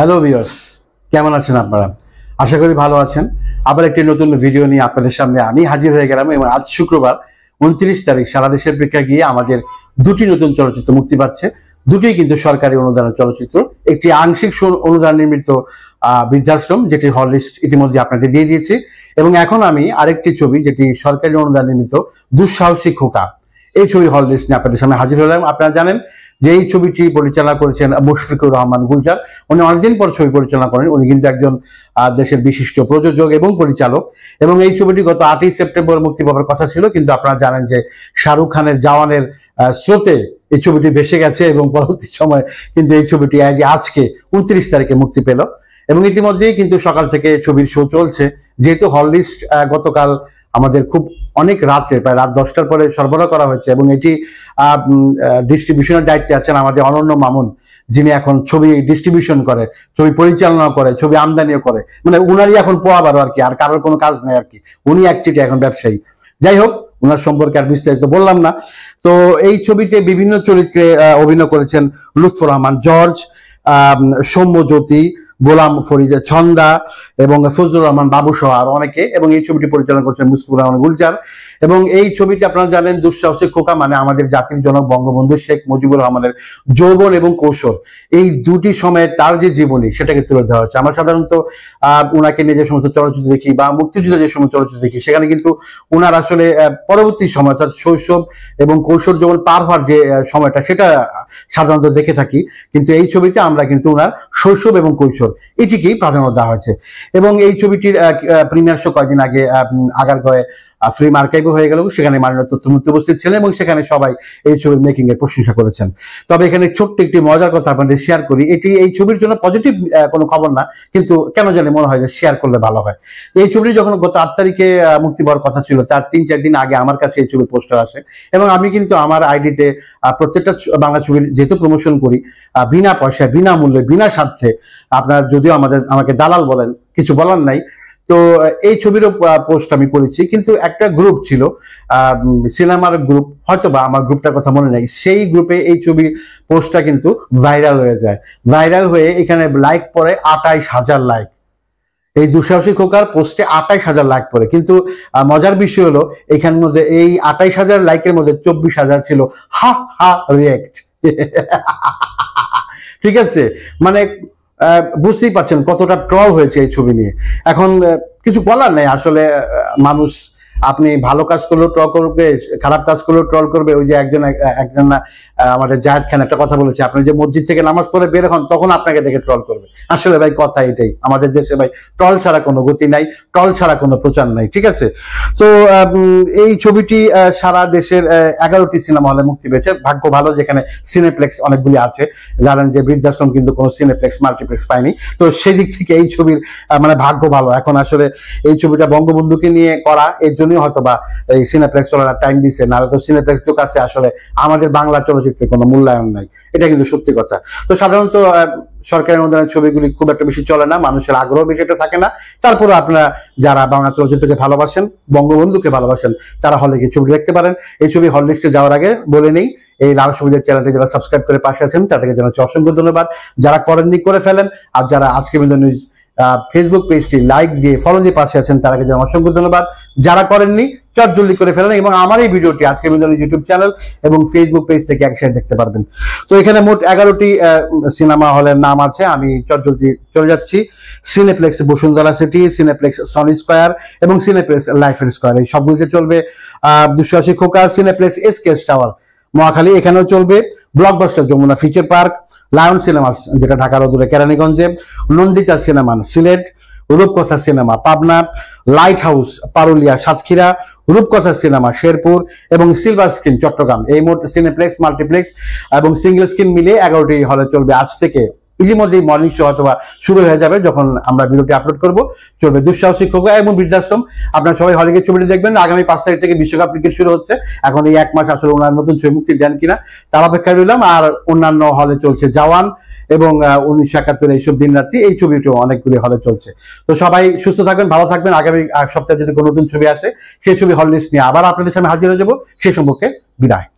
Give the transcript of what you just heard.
hello viewers কেমন আছেন আপনারা আশা করি ভালো আছেন আবার একটি নতুন ভিডিও নিয়ে আপনাদের সামনে আমি হাজির হয়ে গেলাম এবং আজ শুক্রবার উনত্রিশ তারিখ সারা দেশের প্রেক্ষা গিয়ে আমাদের দুটি নতুন চলচ্চিত্র মুক্তি পাচ্ছে দুটি কিন্তু সরকারি অনুদানের চলচ্চিত্র একটি আংশিক অনুদান নির্মিত বৃদ্ধাশ্রম যেটি হল লিস্ট ইতিমধ্যে আপনাকে দিয়ে দিয়েছি এবং এখন আমি আরেকটি ছবি যেটি সরকারি অনুদান নির্মিত দুঃসাহসী খোকা এই ছবি হল লিস্ট নিয়ে আপনাদের সামনে হাজির হলাম আপনারা জানেন যে এই ছবিটি পরিচালনা করেছেন মুশফিকুর রহমান গুলজার উনি অনেকদিন পর ছবি পরিচালনা করেন উনি কিন্তু একজন দেশের বিশিষ্ট প্রযোজক এবং পরিচালক এবং এই ছবিটি গত আটই সেপ্টেম্বর মুক্তি পাওয়ার কথা ছিল কিন্তু আপনারা জানেন যে শাহরুখ খানের জওয়ানের স্রোতে এই ছবিটি ভেসে গেছে এবং পরবর্তী সময় কিন্তু এই ছবিটি আজকে উনত্রিশ তারিখে মুক্তি পেল এবং ইতিমধ্যেই কিন্তু সকাল থেকে ছবির শো চলছে যেহেতু হল লিস্ট গতকাল আমাদের খুব অনেক রাত্রে প্রায় রাত দশটার পরে সরবরাহ করা হয়েছে এবং এটি ডিস্ট্রিবিউশনের দায়িত্বে আছেন আমাদের অনন্য মামুন যিনি এখন ছবি ডিস্ট্রিবিউশন করে ছবি পরিচালনা করে ছবি আমদানিও করে মানে উনারই এখন পোয়াবার আর কি আর কারোর কোনো কাজ নেই আর কি উনি এক চিঠি এখন ব্যবসায়ী যাই হোক ওনার সম্পর্কে আর বিস্তারিত বললাম না তো এই ছবিতে বিভিন্ন চরিত্রে অভিনয় করেছেন লুৎফুর রহমান জর্জ আহ সৌম্যজ্যোতি গোলাম ফরিজা ছন্দা এবং ফজলুর রহমান বাবু সহ আর অনেকে এবং এই ছবিটি পরিচালনা করছেন মুস্তুকুর রহমান গুলজার এবং এই ছবিটি আপনারা জানেন দুঃসাহসিক খোকা মানে আমাদের জাতির জনক বঙ্গবন্ধু শেখ মুজিবুর রহমানের যৌবন এবং কৌশল এই দুটি সময়ে তার যে জীবনী সেটাকে তুলে ধরা হচ্ছে আমরা সাধারণত ওনাকে নিয়ে যে সমস্ত চলচ্চিত্র দেখি বা মুক্তিযুদ্ধ যে সমস্ত চলচ্চিত্র দেখি সেখানে কিন্তু ওনার আসলে পরবর্তী সময় অর্থাৎ শৈশব এবং কৌশল যৌবন পার হওয়ার যে সময়টা সেটা সাধারণত দেখে থাকি কিন্তু এই ছবিতে আমরা কিন্তু ওনার শৈশব এবং কৌশল বছর এটিকেই প্রাধান্য দেওয়া হয়েছে এবং এই ছবিটির প্রিমিয়ার শো কয়েকদিন আগে আগারগয়ে ফ্রি মার্কাইভ হয়ে গেল সেখানে মাননীয় তথ্যমন্ত্রী উপস্থিত ছিলেন এবং সেখানে সবাই এই ছবির মেকিং এর প্রশংসা করেছেন তবে এখানে ছোট্ট একটি মজার কথা আপনাদের শেয়ার করি এটি এই ছবির জন্য পজিটিভ কোনো খবর না কিন্তু কেন জানি মনে হয় যে শেয়ার করলে ভালো হয় এই ছবিটি যখন গত আট তারিখে মুক্তি পাওয়ার কথা ছিল তার তিন চার দিন আগে আমার কাছে এই ছবির পোস্টার আসে এবং আমি কিন্তু আমার আইডিতে প্রত্যেকটা বাংলা ছবির যেহেতু প্রমোশন করি বিনা পয়সায় বিনামূল্যে বিনা স্বার্থে আপনার যদিও আমাদের আমাকে দালাল বলেন কিছু বলার নাই তো এই ছবিরও পোস্ট আমি করেছি কিন্তু একটা গ্রুপ ছিল সিনেমার গ্রুপ হয়তো বা আমার গ্রুপটার কথা মনে নেই সেই গ্রুপে এই ছবির পোস্টটা কিন্তু ভাইরাল হয়ে যায় ভাইরাল হয়ে এখানে লাইক পরে আটাইশ হাজার লাইক এই দুঃসাহসী খোকার পোস্টে আটাইশ হাজার লাইক পরে কিন্তু মজার বিষয় হলো এখান মধ্যে এই আটাইশ হাজার লাইকের মধ্যে চব্বিশ হাজার ছিল হা হা রিয়েক্ট ঠিক আছে মানে বুঝতেই পারছেন কতটা ট্রল হয়েছে এই ছবি নিয়ে এখন কিছু বলার নেই আসলে মানুষ আপনি ভালো কাজ করলেও ট্রল করবে খারাপ কাজ করলেও ট্রল করবে ওই যে একজন একজন না আমাদের জাহেদ খান একটা কথা বলেছে আপনি যে মসজিদ থেকে নামাজ পড়ে বের হন তখন আপনাকে দেখে ট্রল করবে আসলে ভাই কথা এটাই আমাদের দেশে ভাই ট্রল ছাড়া কোনো গতি নাই ট্রল ছাড়া কোনো প্রচার নাই ঠিক আছে তো এই ছবিটি সারা দেশের এগারোটি সিনেমা হলে মুক্তি পেয়েছে ভাগ্য ভালো যেখানে সিনেপ্লেক্স অনেকগুলি আছে জানেন যে বৃদ্ধাশ্রম কিন্তু কোনো সিনেপ্লেক্স মাল্টিপ্লেক্স পায়নি তো সেদিক থেকে এই ছবির মানে ভাগ্য ভালো এখন আসলে এই ছবিটা বঙ্গবন্ধুকে নিয়ে করা এর জন্য প্রয়োজনীয় হয়তো বা এই সিনেপ্লেক্স চলারা টাইম দিছে নাহলে তো সিনেপ্লেক্স তো কাছে আসলে আমাদের বাংলা চলচ্চিত্রের কোনো মূল্যায়ন নাই এটা কিন্তু সত্যি কথা তো সাধারণত সরকারের অনুদানের ছবিগুলি খুব একটা বেশি চলে না মানুষের আগ্রহ বেশি একটা থাকে না তারপরে আপনারা যারা বাংলা চলচ্চিত্রকে ভালোবাসেন বঙ্গবন্ধুকে ভালোবাসেন তারা হলে গিয়ে ছবি দেখতে পারেন এই ছবি হল লিস্টে যাওয়ার আগে বলে নেই এই লাল সবুজের চ্যানেলটি যারা সাবস্ক্রাইব করে পাশে আছেন তাদেরকে জানাচ্ছি অসংখ্য ধন্যবাদ যারা করেননি করে ফেলেন আর যারা আজকে বিন্দু নিউজ ফেসবুক পেজটি লাইক দিয়ে ফলো দিয়ে পাশে আছেন তারা কিন্তু অসংখ্য ধন্যবাদ যারা করেননি চটজলদি করে ফেলেন এবং আমার এই ভিডিওটি আজকের বিনোদনের ইউটিউব চ্যানেল এবং ফেসবুক পেজ থেকে একসাথে দেখতে পারবেন তো এখানে মোট এগারোটি সিনেমা হলের নাম আছে আমি চটজলদি চলে যাচ্ছি Cineplex Bashundhara city Cineplex Sony Square এবং সিনেপ্লেক্স লাইফ স্কোয়ার এই সবগুলিতে চলবে দুশো আশি Khoka Cineplex S KS tower Mohakhali এখানেও চলবে blockbuster Jamuna feature park Lion cinema যেটা ঢাকার অদূরে কেরানীগঞ্জে Nandita cinema Sylhet Rupkotha cinema Pabna light house Parulia Satkhira Rupkotha cinema Sherpur এবং সিলভার স্ক্রিন চট্টগ্রাম এই মুহূর্তে সিনেপ্লেক্স মাল্টিপ্লেক্স এবং সিঙ্গেল স্ক্রিন মিলে এগারোটি হলে চলবে আজ থেকে ইতিমধ্যেই মর্নিং শো অথবা শুরু হয়ে যাবে যখন আমরা ভিডিওটি আপলোড করব চলবে দুঃসাহ শিক্ষক এবং বৃদ্ধাশ্রম আপনারা সবাই হলে গিয়ে ছবিটি দেখবেন আগামী পাঁচ তারিখ থেকে বিশ্বকাপ ক্রিকেট শুরু হচ্ছে এখন এই এক মাস আসলে ওনার নতুন ছবি মুক্তি দেন কিনা তার অপেক্ষায় রইলাম আর অন্যান্য হলে চলছে জওয়ান এবং উনিশশো একাত্তর এইসব দিন রাত্রি এই ছবিটিও অনেকগুলি হলে চলছে তো সবাই সুস্থ থাকবেন ভালো থাকবেন আগামী সপ্তাহে যদি কোনো নতুন ছবি আসে সেই ছবি হল লিস্ট নিয়ে আবার আপনাদের সামনে হাজির হয়ে যাবো সে সম্পর্কে বিদায়